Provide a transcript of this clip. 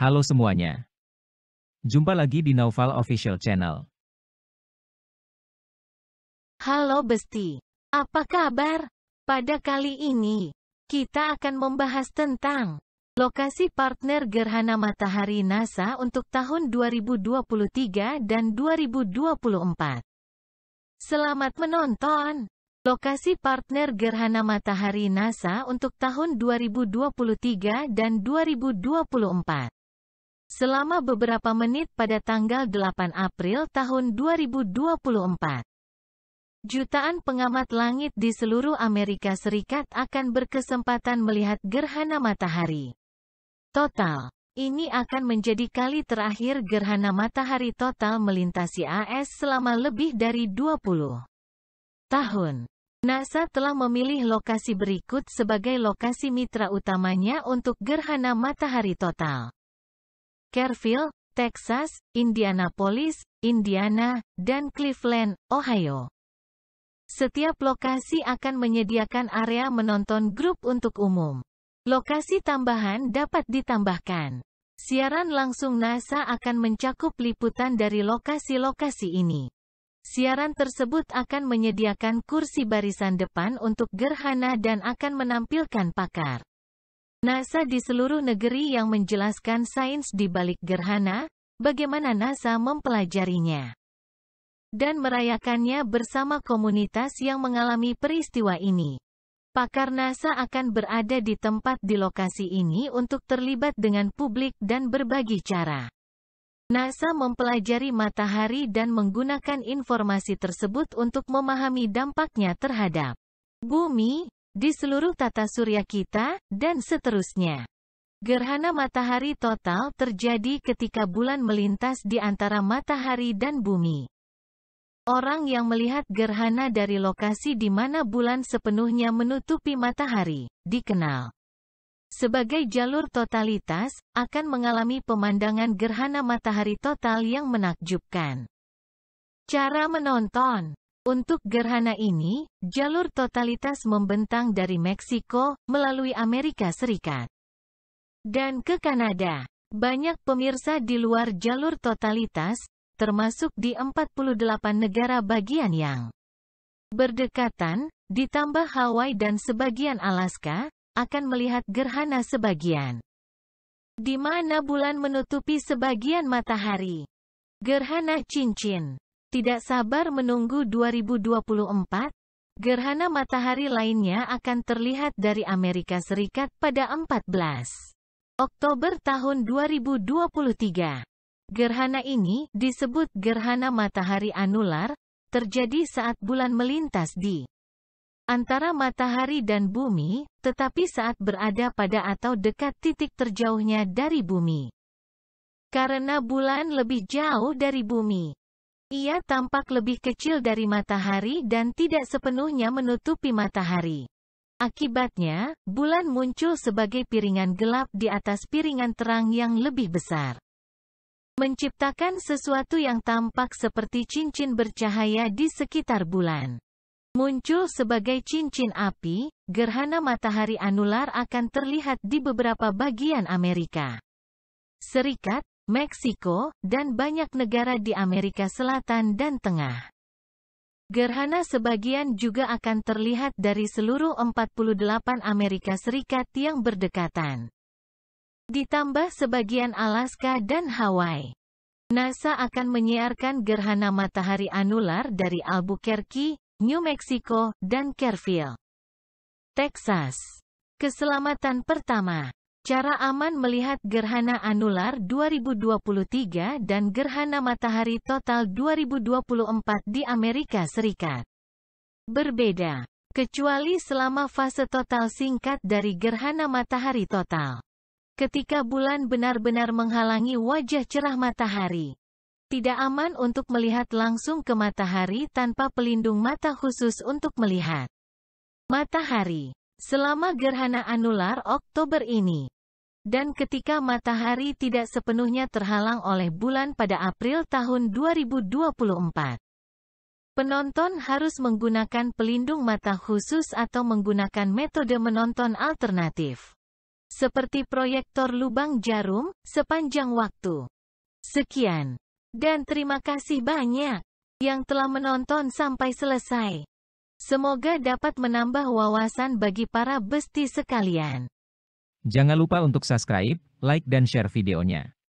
Halo semuanya. Jumpa lagi di Naufal Official Channel. Halo Besti. Apa kabar? Pada kali ini, kita akan membahas tentang lokasi partner gerhana matahari NASA untuk tahun 2023 dan 2024. Selamat menonton! Lokasi partner gerhana matahari NASA untuk tahun 2023 dan 2024 selama beberapa menit pada tanggal 8 April tahun 2024. Jutaan pengamat langit di seluruh Amerika Serikat akan berkesempatan melihat gerhana matahari. Total, ini akan menjadi kali terakhir gerhana matahari total melintasi AS selama lebih dari 20 tahun. NASA telah memilih lokasi berikut sebagai lokasi mitra utamanya untuk gerhana matahari total. Kerrville, Texas, Indianapolis, Indiana, dan Cleveland, Ohio. Setiap lokasi akan menyediakan area menonton grup untuk umum. Lokasi tambahan dapat ditambahkan. Siaran langsung NASA akan mencakup liputan dari lokasi-lokasi ini. Siaran tersebut akan menyediakan kursi barisan depan untuk gerhana dan akan menampilkan pakar. NASA di seluruh negeri yang menjelaskan sains di balik gerhana, bagaimana NASA mempelajarinya dan merayakannya bersama komunitas yang mengalami peristiwa ini. Pakar NASA akan berada di tempat di lokasi ini untuk terlibat dengan publik dan berbagi cara. NASA mempelajari matahari dan menggunakan informasi tersebut untuk memahami dampaknya terhadap bumi, di seluruh tata surya kita, dan seterusnya. Gerhana matahari total terjadi ketika bulan melintas di antara matahari dan bumi. Orang yang melihat gerhana dari lokasi di mana bulan sepenuhnya menutupi matahari, dikenal sebagai jalur totalitas, akan mengalami pemandangan gerhana matahari total yang menakjubkan. Cara menonton untuk gerhana ini, jalur totalitas membentang dari Meksiko, melalui Amerika Serikat, dan ke Kanada. Banyak pemirsa di luar jalur totalitas, termasuk di 48 negara bagian yang berdekatan, ditambah Hawaii dan sebagian Alaska, akan melihat gerhana sebagian. Di mana bulan menutupi sebagian matahari. Gerhana cincin tidak sabar menunggu 2024, gerhana matahari lainnya akan terlihat dari Amerika Serikat pada 14 Oktober tahun 2023. Gerhana ini disebut gerhana matahari anular, terjadi saat bulan melintas di antara matahari dan bumi, tetapi saat berada pada atau dekat titik terjauhnya dari bumi. Karena bulan lebih jauh dari bumi, ia tampak lebih kecil dari matahari dan tidak sepenuhnya menutupi matahari. Akibatnya, bulan muncul sebagai piringan gelap di atas piringan terang yang lebih besar. Menciptakan sesuatu yang tampak seperti cincin bercahaya di sekitar bulan. Muncul sebagai cincin api, gerhana matahari anular akan terlihat di beberapa bagian Amerika Serikat, Meksiko, dan banyak negara di Amerika Selatan dan Tengah. Gerhana sebagian juga akan terlihat dari seluruh 48 Amerika Serikat yang berdekatan. Ditambah sebagian Alaska dan Hawaii. NASA akan menyiarkan gerhana matahari anular dari Albuquerque, New Mexico, dan Kerrville, Texas. Keselamatan pertama Cara aman melihat gerhana anular 2023 dan gerhana matahari total 2024 di Amerika Serikat. Berbeda, kecuali selama fase total singkat dari gerhana matahari total. Ketika bulan benar-benar menghalangi wajah cerah matahari. Tidak aman untuk melihat langsung ke matahari tanpa pelindung mata khusus untuk melihat matahari selama gerhana anular Oktober ini. Dan ketika matahari tidak sepenuhnya terhalang oleh bulan pada April tahun 2024. Penonton harus menggunakan pelindung mata khusus atau menggunakan metode menonton alternatif. Seperti proyektor lubang jarum, sepanjang waktu. Sekian. Dan terima kasih banyak yang telah menonton sampai selesai. Semoga dapat menambah wawasan bagi para besti sekalian. Jangan lupa untuk subscribe, like dan share videonya.